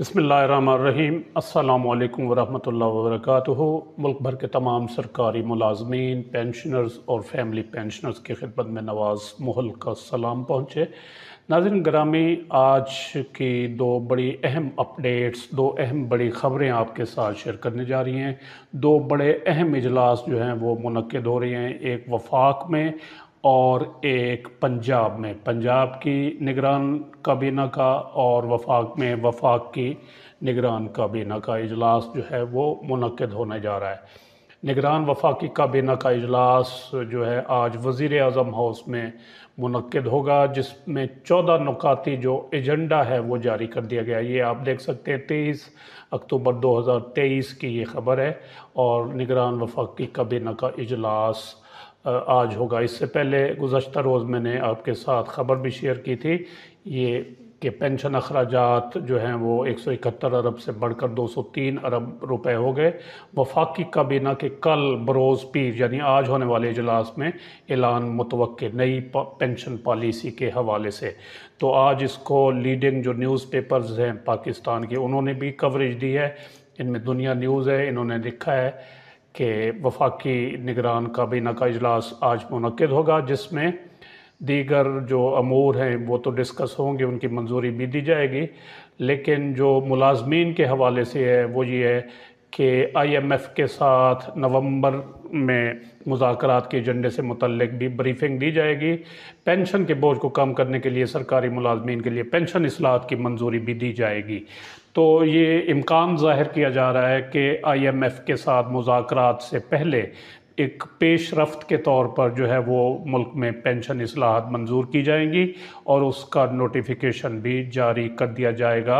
बसमीम अल्लाम वरहमल वर्क मुल्क भर के तमाम सरकारी मुलाजमी पेंशनर्स और फैमिली पेंशनर्स की खिदमत में नवाज़ महल का सलाम पहुँचे नाजिन ग्रामी आज की दो बड़ी अहम अपडेट्स दो अहम बड़ी ख़बरें आपके साथ शेयर करने जा रही हैं दो बड़े अहम इजलास जो हैं वो मनद हो रहे हैं एक वफाक में और एक पंजाब में पंजाब की निगरान काबीना का और वफाक में वफाक की निगरान काबीना का इजलास जो है वो मनद होने जा रहा है निगरान वफाकी काबीना का अजलास जो है आज वज़ी अजम हाउस में मनद होगा जिसमें चौदह नुकाती जो एजेंडा है वो जारी कर दिया गया ये आप देख सकते हैं तेईस अक्टूबर दो हज़ार तेईस की ये खबर है और निगरान वफाकी काबीना का अजलास आज होगा इससे पहले गुजशत रोज़ मैंने आपके साथ ख़बर भी शेयर की थी ये कि पेंशन अखराज जो हैं वो 171 अरब से बढ़कर 203 अरब रुपए हो गए वफाकी काबीना के कल बरोज़ पीर यानी आज होने वाले इजलास में ऐलान मुतव नई पेंशन पॉलिसी के हवाले से तो आज इसको लीडिंग जो न्यूज़पेपर्स हैं पाकिस्तान के उन्होंने भी कवरेज दी है इनमें दुनिया न्यूज़ है इन्होंने लिखा है कि वफाकी निगरान काबीना का इजलास आज मनकद होगा जिसमें दीगर जो अमूर हैं वो तो डिस्कस होंगे उनकी मंजूरी भी दी जाएगी लेकिन जो मुलाजमीन के हवाले से है वो ये है कि आईएमएफ के साथ नवंबर में मुजाकरात के एजेंडे से मुतलक भी ब्रीफिंग दी जाएगी पेंशन के बोझ को कम करने के लिए सरकारी मुलाजमीन के लिए पेंशन असलाहत की मंजूरी भी दी जाएगी तो ये इम्कान ज़ाहिर किया जा रहा है कि आईएमएफ के साथ मुजाकरात से पहले एक पेश रफ्त के तौर पर जो है वो मुल्क में पेंशन असलाहत मंजूर की जाएंगी और उसका नोटिफिकेशन भी जारी कर दिया जाएगा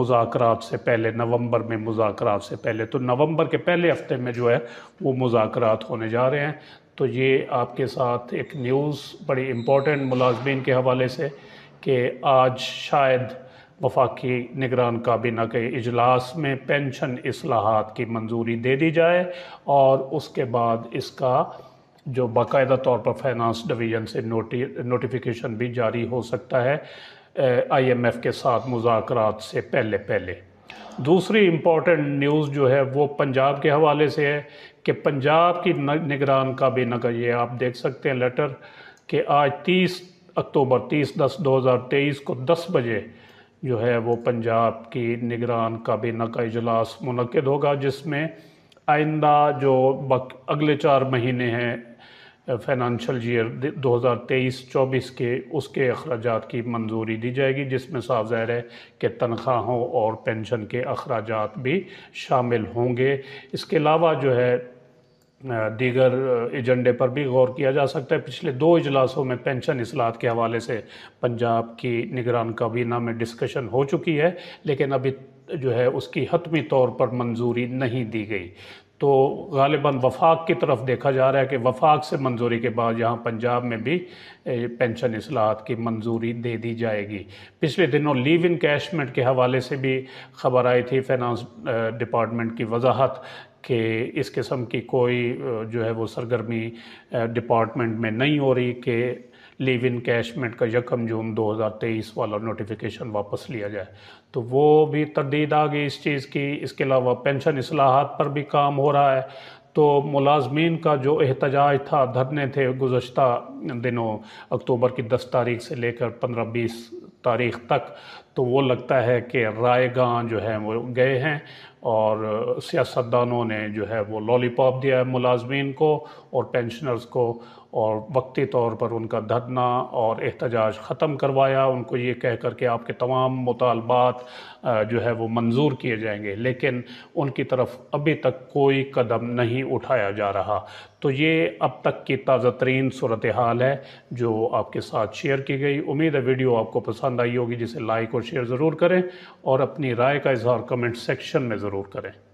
मुजाकर से पहले नवंबर में मुजाकर से पहले तो नवंबर के पहले हफ्ते में जो है वो मुजाकर होने जा रहे हैं तो ये आपके साथ एक न्यूज़ बड़ी इम्पोर्टेंट मुलाजमीन के हवाले से कि आज शायद वफाकी निगरान काबीना के इजलास में पेंशन असलाहत की मंजूरी दे दी जाए और उसके बाद इसका जो बाकायदा तौर पर फाइनेंस डिवीज़न से नोटि नोटिफिकेशन भी जारी हो सकता है आई एम एफ़ के साथ मुजाकर से पहले पहले दूसरी इम्पॉर्टेंट न्यूज़ जो है वो पंजाब के हवाले से है कि पंजाब की निगरान काबीना का ये आप देख सकते हैं लेटर कि आज 30 अक्टूबर 30 दस 2023 को 10 बजे जो है वो पंजाब की निगरान काबीना का इजलास मनद होगा जिसमें आइंदा जो अगले चार महीने हैं फाइनेंशियल ईयर 2023-24 के उसके अखराज की मंजूरी दी जाएगी जिसमें साफ जाहिर है कि तनख्वाहों और पेंशन के अखराज भी शामिल होंगे इसके अलावा जो है दीगर एजेंडे पर भी गौर किया जा सकता है पिछले दो इजलासों में पेंशन असलाहत के हवाले से पंजाब की निगरान काबीना में डिस्कशन हो चुकी है लेकिन अभी जो है उसकी हतमी तौर पर मंजूरी नहीं दी गई तो गालिबा वफाक की तरफ देखा जा रहा है कि वफाक से मंजूरी के बाद यहाँ पंजाब में भी पेंशन असलाहत की मंजूरी दे दी जाएगी पिछले दिनों लीव इन कैशमेंट के हवाले से भी खबर आई थी फाइनेंस डिपार्टमेंट की वजाहत कि इस किस्म की कोई जो है वो सरगर्मी डिपार्टमेंट में नहीं हो रही कि लिव इन कैशमेंट का यकम जून 2023 वाला नोटिफिकेशन वापस लिया जाए तो वो भी तरदीद आ गई इस चीज़ की इसके अलावा पेंशन असलाहत पर भी काम हो रहा है तो मुलाजमीन का जो एहतजाज था धरने थे गुज्त दिनों अक्टूबर की 10 तारीख से लेकर 15-20 तारीख तक तो वो लगता है कि रायगा जो है वो गए हैं और सियासतदानों ने जो है वो लॉलीपॉप दिया है मुलाजमीन को और पेंशनर्स को और वक्ती तौर पर उनका धरना और एहतजाज ख़त्म करवाया उनको ये कह कर के आपके तमाम मुतालबात जो है वो मंजूर किए जाएंगे लेकिन उनकी तरफ अभी तक कोई कदम नहीं उठाया जा रहा तो ये अब तक की ताज़ा तरीन सूरत हाल है जो आपके साथ शेयर की गई उम्मीद है वीडियो आपको पसंद आई होगी जिसे लाइक और शेयर ज़रूर करें और अपनी राय का इजहार कमेंट सेक्शन में ज़रूर ज़रूर करें